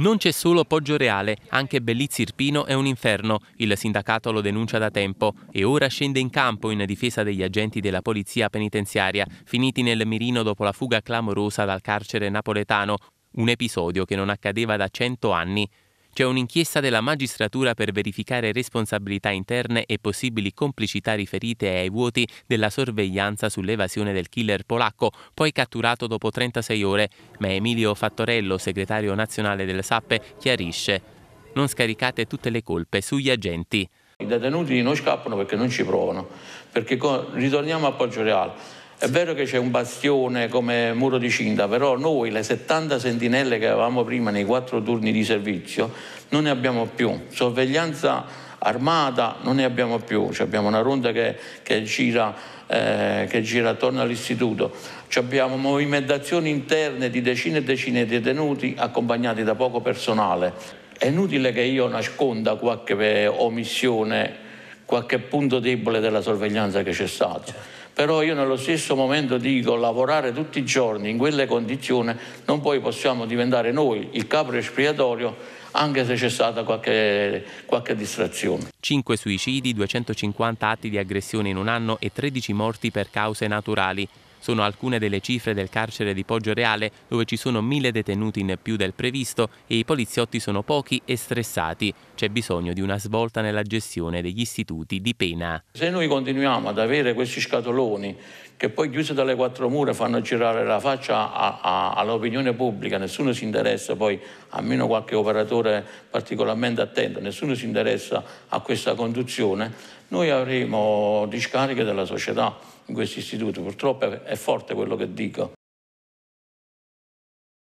Non c'è solo Poggio Reale, anche Bellizzi Irpino è un inferno. Il sindacato lo denuncia da tempo e ora scende in campo in difesa degli agenti della polizia penitenziaria, finiti nel mirino dopo la fuga clamorosa dal carcere napoletano, un episodio che non accadeva da cento anni. C'è un'inchiesta della magistratura per verificare responsabilità interne e possibili complicità riferite ai vuoti della sorveglianza sull'evasione del killer polacco, poi catturato dopo 36 ore, ma Emilio Fattorello, segretario nazionale del SAP, chiarisce non scaricate tutte le colpe sugli agenti. I detenuti non scappano perché non ci provano, perché ritorniamo a Poggio Reale è vero che c'è un bastione come muro di cinta, però noi le 70 sentinelle che avevamo prima nei quattro turni di servizio non ne abbiamo più. Sorveglianza armata non ne abbiamo più, cioè abbiamo una ronda che, che, gira, eh, che gira, attorno all'istituto, cioè abbiamo movimentazioni interne di decine e decine di detenuti accompagnati da poco personale. È inutile che io nasconda qualche omissione qualche punto debole della sorveglianza che c'è stato. Però io nello stesso momento dico lavorare tutti i giorni in quelle condizioni non poi possiamo diventare noi il capo espiatorio anche se c'è stata qualche, qualche, distrazione. 5 suicidi, 250 atti di aggressione in un anno e 13 morti per cause naturali. Sono alcune delle cifre del carcere di Poggio Reale dove ci sono mille detenuti in più del previsto e i poliziotti sono pochi e stressati c'è bisogno di una svolta nella gestione degli istituti di pena. Se noi continuiamo ad avere questi scatoloni che poi chiusi dalle quattro mura fanno girare la faccia a, a, all'opinione pubblica, nessuno si interessa poi, almeno qualche operatore particolarmente attento, nessuno si interessa a questa conduzione, noi avremo discariche della società in questi istituti, purtroppo è, è forte quello che dico.